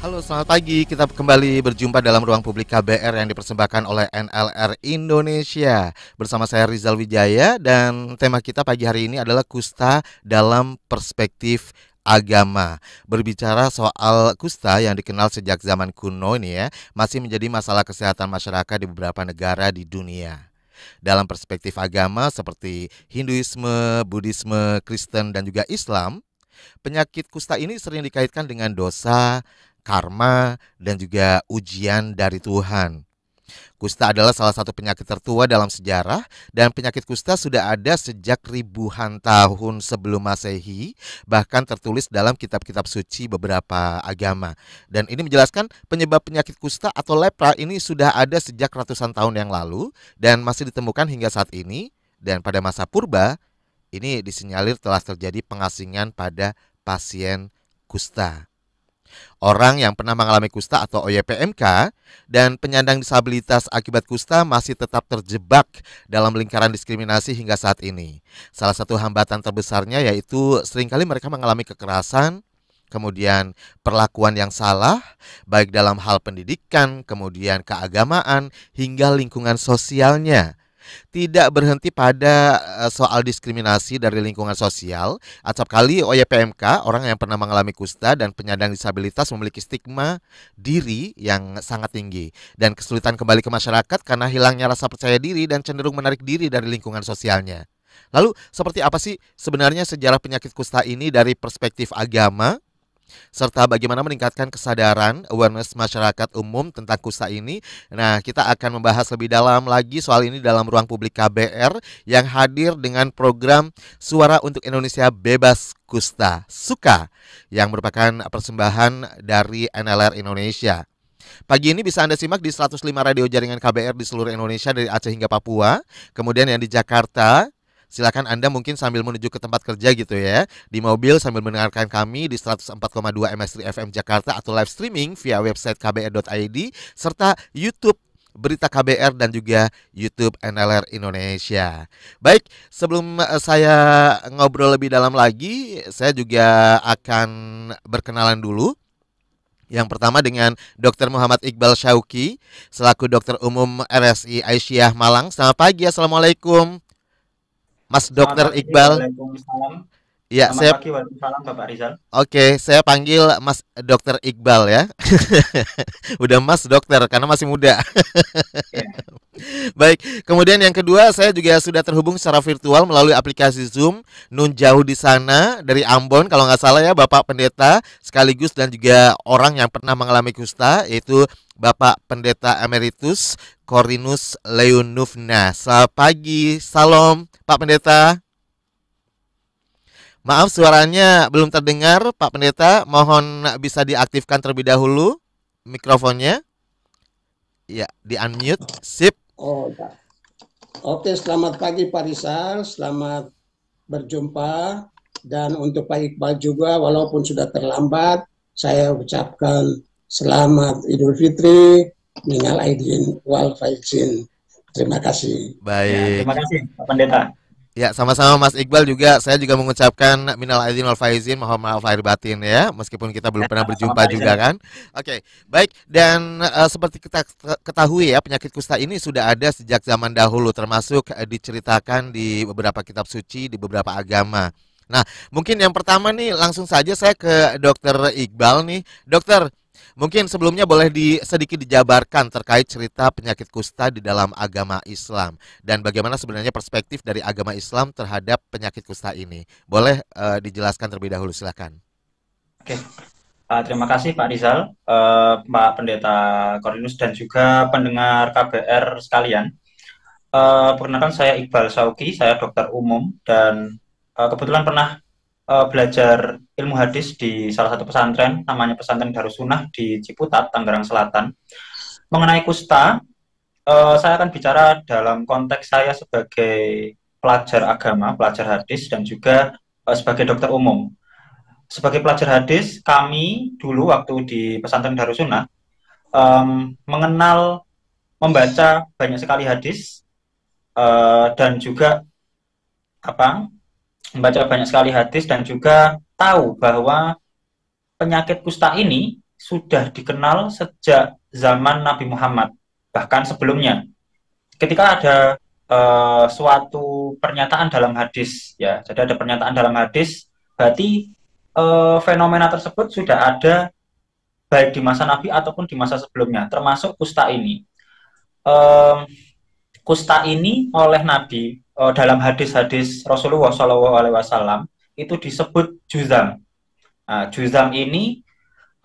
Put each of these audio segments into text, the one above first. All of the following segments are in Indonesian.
Halo, selamat pagi. Kita kembali berjumpa dalam ruang publik KBR yang dipersembahkan oleh NLR Indonesia. Bersama saya Rizal Wijaya dan tema kita pagi hari ini adalah kusta dalam perspektif agama. Berbicara soal kusta yang dikenal sejak zaman kuno ini ya, masih menjadi masalah kesehatan masyarakat di beberapa negara di dunia dalam perspektif agama seperti Hinduisme, Buddhisme, Kristen, dan juga Islam, penyakit kusta ini sering dikaitkan dengan dosa, karma, dan juga ujian dari Tuhan. Kusta adalah salah satu penyakit tertua dalam sejarah dan penyakit kusta sudah ada sejak ribuan tahun sebelum Masehi, bahkan tertulis dalam kitab-kitab suci beberapa agama. Dan ini menjelaskan penyebab penyakit kusta atau lepra ini sudah ada sejak ratusan tahun yang lalu dan masih ditemukan hingga saat ini dan pada masa purba ini disinyalir telah terjadi pengasingan pada pasien kusta. Orang yang pernah mengalami kusta atau OYPMK dan penyandang disabilitas akibat kusta masih tetap terjebak dalam lingkaran diskriminasi hingga saat ini. Salah satu hambatan terbesarnya yaitu seringkali mereka mengalami kekerasan, kemudian perlakuan yang salah, baik dalam hal pendidikan, kemudian keagamaan, hingga lingkungan sosialnya tidak berhenti pada eh, soal diskriminasi dari lingkungan sosial. Acap kali OYPMK, orang yang pernah mengalami kusta dan penyandang disabilitas memiliki stigma diri yang sangat tinggi dan kesulitan kembali ke masyarakat karena hilangnya rasa percaya diri dan cenderung menarik diri dari lingkungan sosialnya. Lalu seperti apa sih sebenarnya sejarah penyakit kusta ini dari perspektif agama, serta bagaimana meningkatkan kesadaran awareness masyarakat umum tentang kusta ini. Nah, kita akan membahas lebih dalam lagi soal ini dalam ruang publik KBR yang hadir dengan program Suara untuk Indonesia Bebas Kusta Suka yang merupakan persembahan dari NLR Indonesia. Pagi ini bisa Anda simak di 105 radio jaringan KBR di seluruh Indonesia dari Aceh hingga Papua, kemudian yang di Jakarta Silakan Anda mungkin sambil menuju ke tempat kerja gitu ya, di mobil sambil mendengarkan kami di 104,2 MS3 FM Jakarta atau live streaming via website kbr.id serta YouTube Berita KBR dan juga YouTube NLR Indonesia. Baik, sebelum eh, saya ngobrol lebih dalam lagi, saya juga akan berkenalan dulu yang pertama dengan Dr. Muhammad Iqbal Syauki selaku dokter umum RSI Aisyah Malang. Selamat pagi, Assalamualaikum. Mas Dokter Iqbal. Waalaikumsalam. Ya, saya pagi, salam Bapak Rizal. Oke, saya panggil Mas Dokter Iqbal ya. Udah Mas Dokter karena masih muda. Iya. Baik, kemudian yang kedua saya juga sudah terhubung secara virtual melalui aplikasi Zoom Nun jauh di sana dari Ambon kalau nggak salah ya Bapak Pendeta sekaligus dan juga orang yang pernah mengalami kusta yaitu Bapak Pendeta Emeritus Corinus Leonufna. Selamat pagi, salam Pak Pendeta. Maaf suaranya belum terdengar Pak Pendeta, mohon bisa diaktifkan terlebih dahulu mikrofonnya. Ya, di unmute. Sip. Oh, ya. Oke, selamat pagi Pak Rizal, selamat berjumpa dan untuk Pak Iqbal juga walaupun sudah terlambat saya ucapkan selamat Idul Fitri, minal aidin wal faizin. Terima kasih. Baik. Ya, terima kasih Pak Pendeta. Ya, sama-sama Mas Iqbal juga. Saya juga mengucapkan minal aidin wal faizin, mohon maaf lahir batin ya, meskipun kita belum pernah berjumpa iya. juga kan. Oke, okay, baik. Dan uh, seperti kita ketahui ya, penyakit kusta ini sudah ada sejak zaman dahulu, termasuk uh, diceritakan di beberapa kitab suci, di beberapa agama. Nah, mungkin yang pertama nih langsung saja saya ke Dokter Iqbal nih. Dokter, Mungkin sebelumnya boleh di, sedikit dijabarkan terkait cerita penyakit kusta di dalam agama Islam dan bagaimana sebenarnya perspektif dari agama Islam terhadap penyakit kusta ini. Boleh uh, dijelaskan terlebih dahulu, silahkan Oke, uh, terima kasih Pak Rizal, uh, Pak Pendeta Korinus dan juga pendengar KBR sekalian. Uh, perkenalkan saya Iqbal Sauki, saya dokter umum dan uh, kebetulan pernah uh, belajar ilmu hadis di salah satu pesantren, namanya pesantren Darussunah di Ciputat, Tangerang Selatan. Mengenai kusta, uh, saya akan bicara dalam konteks saya sebagai pelajar agama, pelajar hadis, dan juga uh, sebagai dokter umum. Sebagai pelajar hadis, kami dulu waktu di pesantren Darussunah um, mengenal, membaca banyak sekali hadis uh, dan juga apa membaca banyak sekali hadis dan juga tahu bahwa penyakit kusta ini sudah dikenal sejak zaman Nabi Muhammad bahkan sebelumnya ketika ada uh, suatu pernyataan dalam hadis ya jadi ada pernyataan dalam hadis berarti uh, fenomena tersebut sudah ada baik di masa Nabi ataupun di masa sebelumnya termasuk kusta ini kusta ini oleh Nabi uh, dalam hadis-hadis Rasulullah Shallallahu Alaihi Wasallam itu disebut juzam. Nah, juzam ini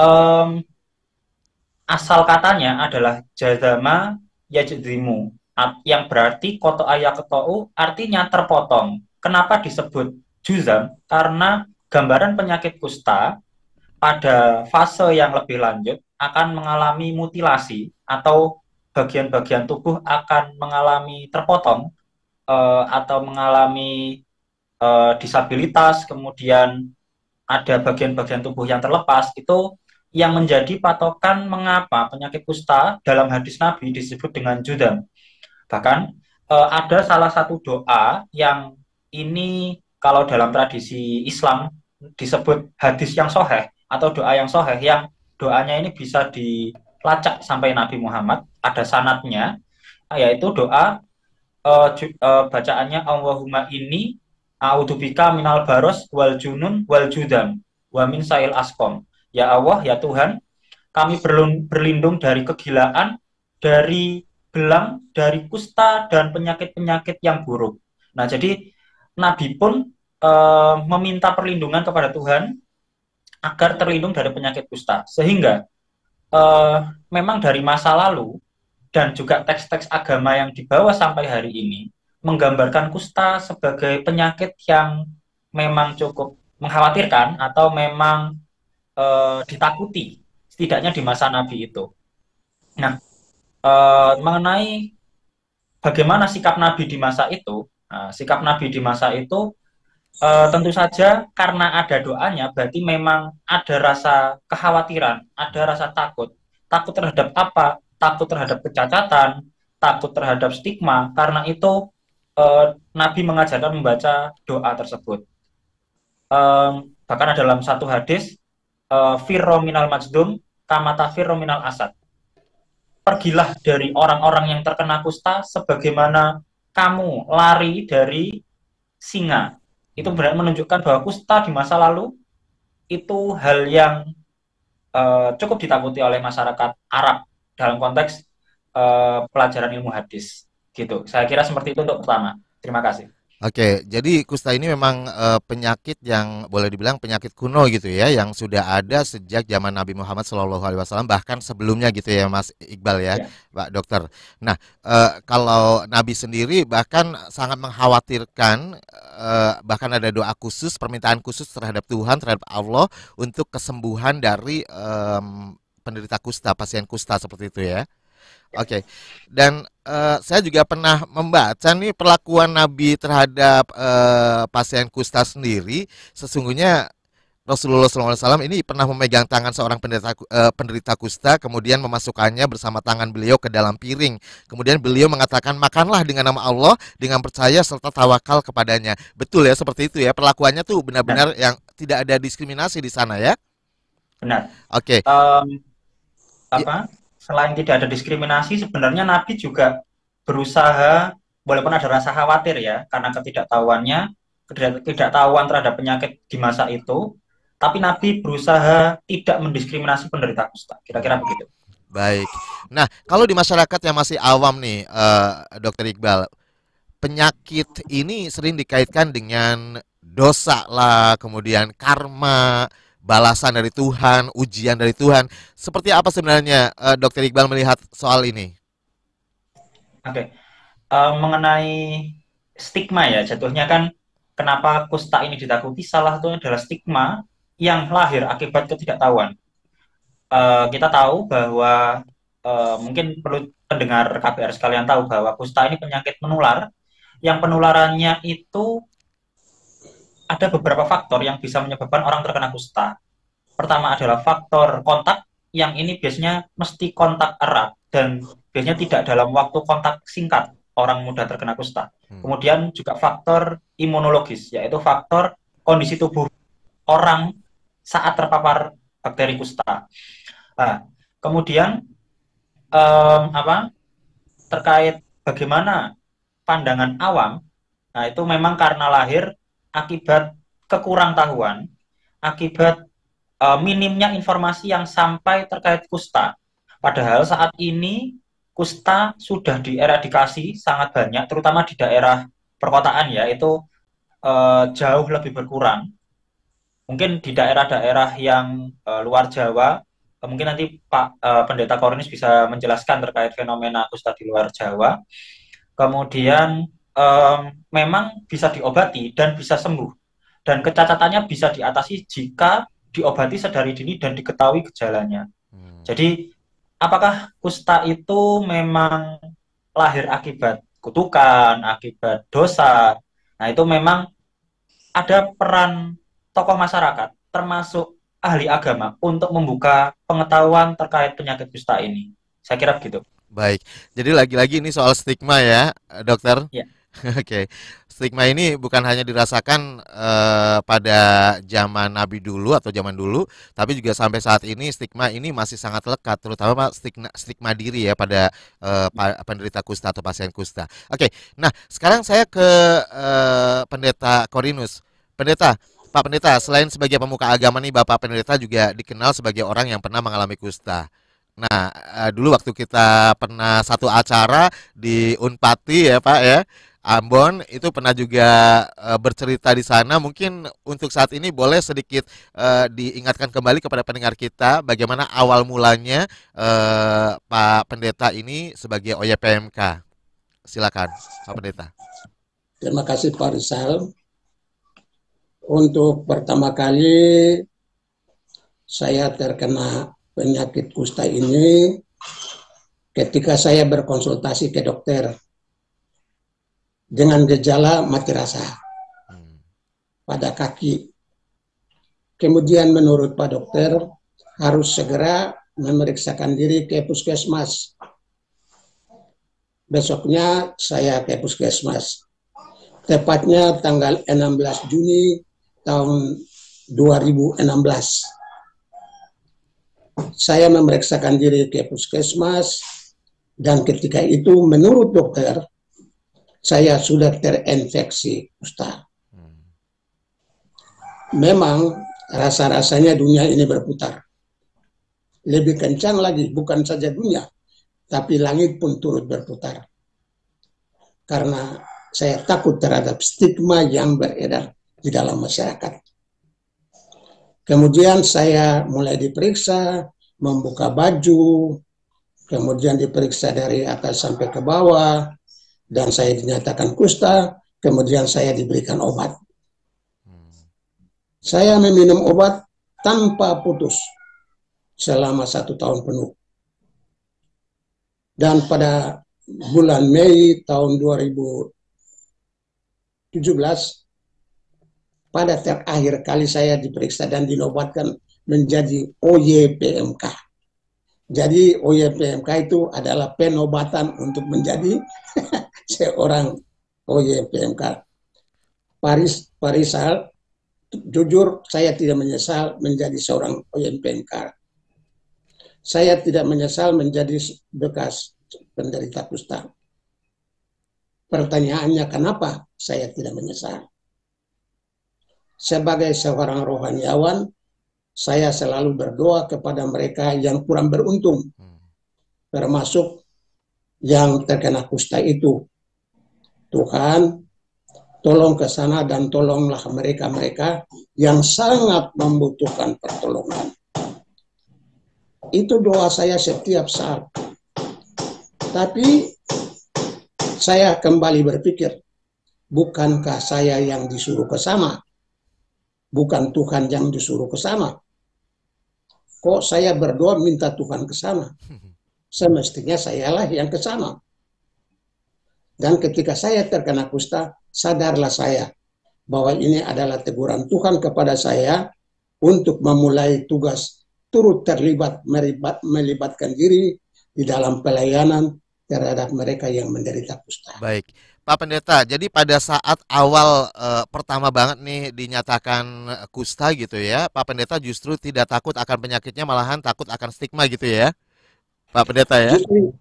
um, asal katanya adalah jazama yajzimu yang berarti koto ayah ketau artinya terpotong. Kenapa disebut juzam? Karena gambaran penyakit kusta pada fase yang lebih lanjut akan mengalami mutilasi atau bagian-bagian tubuh akan mengalami terpotong uh, atau mengalami uh, disabilitas, kemudian ada bagian-bagian tubuh yang terlepas, itu yang menjadi patokan mengapa penyakit kusta dalam hadis Nabi disebut dengan judam. Bahkan uh, ada salah satu doa yang ini kalau dalam tradisi Islam disebut hadis yang soheh atau doa yang soheh yang doanya ini bisa di lacak sampai Nabi Muhammad ada sanatnya yaitu doa uh, ju, uh, bacaannya Allahumma ini audubika minal baros wal junun wal judam wa min sa'il askom ya Allah ya Tuhan kami berlindung dari kegilaan dari belang dari kusta dan penyakit-penyakit yang buruk nah jadi Nabi pun uh, meminta perlindungan kepada Tuhan agar terlindung dari penyakit kusta sehingga uh, memang dari masa lalu dan juga teks-teks agama yang dibawa sampai hari ini menggambarkan kusta sebagai penyakit yang memang cukup mengkhawatirkan atau memang e, ditakuti setidaknya di masa Nabi itu. Nah, e, mengenai bagaimana sikap Nabi di masa itu, nah, sikap Nabi di masa itu e, tentu saja karena ada doanya berarti memang ada rasa kekhawatiran, ada rasa takut. Takut terhadap apa? Takut terhadap kecacatan, takut terhadap stigma. Karena itu e, Nabi mengajarkan membaca doa tersebut. E, bahkan dalam satu hadis e, firro minal majdum kamata firro minal asad. Pergilah dari orang-orang yang terkena kusta sebagaimana kamu lari dari singa itu benar menunjukkan bahwa kusta di masa lalu itu hal yang uh, cukup ditakuti oleh masyarakat Arab dalam konteks uh, pelajaran ilmu hadis. Gitu. Saya kira seperti itu untuk pertama. Terima kasih. Oke, jadi kusta ini memang e, penyakit yang boleh dibilang penyakit kuno gitu ya, yang sudah ada sejak zaman Nabi Muhammad Shallallahu Alaihi Wasallam bahkan sebelumnya gitu ya, Mas Iqbal ya, ya. Pak Dokter. Nah, e, kalau Nabi sendiri bahkan sangat mengkhawatirkan, e, bahkan ada doa khusus, permintaan khusus terhadap Tuhan, terhadap Allah untuk kesembuhan dari e, penderita kusta, pasien kusta seperti itu ya. ya. Oke, okay. dan uh, saya juga pernah membaca nih perlakuan Nabi terhadap uh, pasien kusta sendiri. Sesungguhnya Rasulullah SAW ini pernah memegang tangan seorang penderita, eh, penderita kusta, kemudian memasukkannya bersama tangan beliau ke dalam piring. Kemudian beliau mengatakan, makanlah dengan nama Allah, dengan percaya serta tawakal kepadanya. Betul ya, seperti itu ya. Perlakuannya tuh benar-benar yang tidak ada diskriminasi di sana ya. Benar. Oke. Okay. Um, apa? selain tidak ada diskriminasi, sebenarnya Nabi juga berusaha, walaupun ada rasa khawatir ya, karena ketidaktahuannya, ketidaktahuan terhadap penyakit di masa itu, tapi Nabi berusaha tidak mendiskriminasi penderita kusta. Kira-kira begitu. Baik. Nah, kalau di masyarakat yang masih awam nih, uh, Dokter Iqbal, penyakit ini sering dikaitkan dengan dosa lah, kemudian karma, balasan dari Tuhan, ujian dari Tuhan. Seperti apa sebenarnya uh, Dokter Iqbal melihat soal ini? Oke, okay. uh, eh, mengenai stigma ya, jatuhnya kan kenapa kusta ini ditakuti? Salah satunya adalah stigma yang lahir akibat ketidaktahuan. Uh, kita tahu bahwa uh, mungkin perlu pendengar KPR sekalian tahu bahwa kusta ini penyakit menular yang penularannya itu ada beberapa faktor yang bisa menyebabkan orang terkena kusta. Pertama adalah faktor kontak, yang ini biasanya mesti kontak erat dan biasanya tidak dalam waktu kontak singkat orang muda terkena kusta. Hmm. Kemudian juga faktor imunologis, yaitu faktor kondisi tubuh orang saat terpapar bakteri kusta. Nah, kemudian um, apa terkait bagaimana pandangan awam, nah itu memang karena lahir akibat kekurang tahuan, akibat uh, minimnya informasi yang sampai terkait kusta. Padahal saat ini kusta sudah dieradikasi sangat banyak, terutama di daerah perkotaan ya, itu uh, jauh lebih berkurang. Mungkin di daerah-daerah yang uh, luar Jawa, uh, mungkin nanti Pak uh, Pendeta Kornis bisa menjelaskan terkait fenomena kusta di luar Jawa. Kemudian um, memang bisa diobati dan bisa sembuh. Dan kecacatannya bisa diatasi jika diobati sedari dini dan diketahui gejalanya. Hmm. Jadi, apakah kusta itu memang lahir akibat kutukan, akibat dosa? Nah, itu memang ada peran tokoh masyarakat, termasuk ahli agama, untuk membuka pengetahuan terkait penyakit kusta ini. Saya kira begitu. Baik, jadi lagi-lagi ini soal stigma ya, dokter. Ya. Oke, stigma ini bukan hanya dirasakan uh, pada zaman Nabi dulu atau zaman dulu, tapi juga sampai saat ini stigma ini masih sangat lekat, terutama stigma stigma diri ya pada uh, pa- penderita kusta atau pasien kusta. Oke, nah sekarang saya ke uh, Pendeta Korinus. Pendeta, Pak Pendeta, selain sebagai pemuka agama nih, Bapak Pendeta juga dikenal sebagai orang yang pernah mengalami kusta. Nah, dulu waktu kita pernah satu acara di Unpati ya Pak ya, Ambon itu pernah juga e, bercerita di sana. Mungkin untuk saat ini boleh sedikit e, diingatkan kembali kepada pendengar kita bagaimana awal mulanya e, Pak Pendeta ini sebagai OYPMK. Silakan Pak Pendeta. Terima kasih Pak Rizal. Untuk pertama kali saya terkena penyakit kusta ini ketika saya berkonsultasi ke dokter dengan gejala mati rasa hmm. pada kaki. Kemudian menurut Pak Dokter harus segera memeriksakan diri ke puskesmas. Besoknya saya ke puskesmas. Tepatnya tanggal 16 Juni tahun 2016. Saya memeriksakan diri ke puskesmas dan ketika itu menurut dokter saya sudah terinfeksi, Ustaz. Memang rasa-rasanya dunia ini berputar. Lebih kencang lagi, bukan saja dunia, tapi langit pun turut berputar. Karena saya takut terhadap stigma yang beredar di dalam masyarakat. Kemudian saya mulai diperiksa, membuka baju, kemudian diperiksa dari atas sampai ke bawah, dan saya dinyatakan kusta, kemudian saya diberikan obat. Hmm. Saya meminum obat tanpa putus selama satu tahun penuh. Dan pada bulan Mei tahun 2017, pada terakhir kali saya diperiksa dan dinobatkan menjadi OYPMK. Jadi OYPMK itu adalah penobatan untuk menjadi seorang OY oh iya, PMK. Paris Parisal jujur saya tidak menyesal menjadi seorang OY PMK. Saya tidak menyesal menjadi bekas penderita kusta. Pertanyaannya kenapa saya tidak menyesal? Sebagai seorang rohaniawan, saya selalu berdoa kepada mereka yang kurang beruntung, hmm. termasuk yang terkena kusta itu Tuhan tolong ke sana dan tolonglah mereka-mereka yang sangat membutuhkan pertolongan. Itu doa saya setiap saat. Tapi saya kembali berpikir, bukankah saya yang disuruh ke sana? Bukan Tuhan yang disuruh ke sana. Kok saya berdoa minta Tuhan ke sana? Semestinya sayalah yang ke sana. Dan ketika saya terkena kusta, sadarlah saya bahwa ini adalah teguran Tuhan kepada saya untuk memulai tugas turut terlibat meribat, melibatkan diri di dalam pelayanan terhadap mereka yang menderita kusta. Baik, Pak Pendeta. Jadi pada saat awal e, pertama banget nih dinyatakan eh, kusta gitu ya, Pak Pendeta justru tidak takut akan penyakitnya, malahan takut akan stigma gitu ya, Pak Pendeta ya. Justru,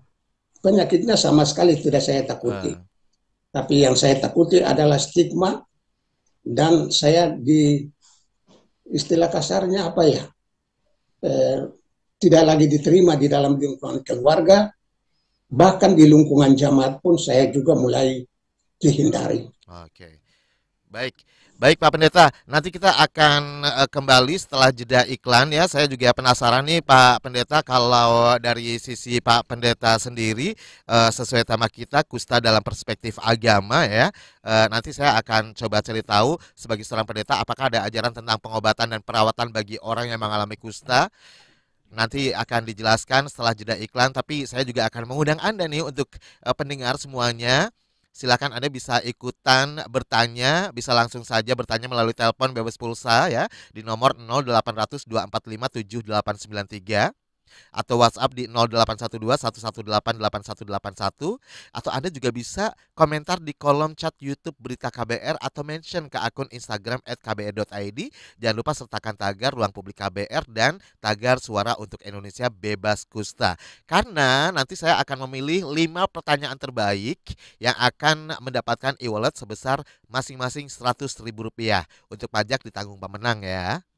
penyakitnya sama sekali tidak saya takuti. Ah. Tapi yang saya takuti adalah stigma dan saya di istilah kasarnya apa ya? Eh, tidak lagi diterima di dalam lingkungan keluarga, bahkan di lingkungan jamaat pun saya juga mulai dihindari. Oke. Okay. Baik. Baik Pak Pendeta, nanti kita akan eh, kembali setelah jeda iklan ya. Saya juga penasaran nih Pak Pendeta kalau dari sisi Pak Pendeta sendiri eh, sesuai tema kita kusta dalam perspektif agama ya. Eh, nanti saya akan coba cari tahu sebagai seorang pendeta apakah ada ajaran tentang pengobatan dan perawatan bagi orang yang mengalami kusta nanti akan dijelaskan setelah jeda iklan tapi saya juga akan mengundang Anda nih untuk pendengar semuanya silakan Anda bisa ikutan bertanya, bisa langsung saja bertanya melalui telepon bebas pulsa ya di nomor 0800 245 7893 atau WhatsApp di 0812 1188181 atau Anda juga bisa komentar di kolom chat YouTube Berita KBR atau mention ke akun Instagram at kbr.id. Jangan lupa sertakan tagar Ruang Publik KBR dan tagar Suara untuk Indonesia Bebas Kusta. Karena nanti saya akan memilih 5 pertanyaan terbaik yang akan mendapatkan e-wallet sebesar masing-masing 100 ribu rupiah. Untuk pajak ditanggung pemenang ya.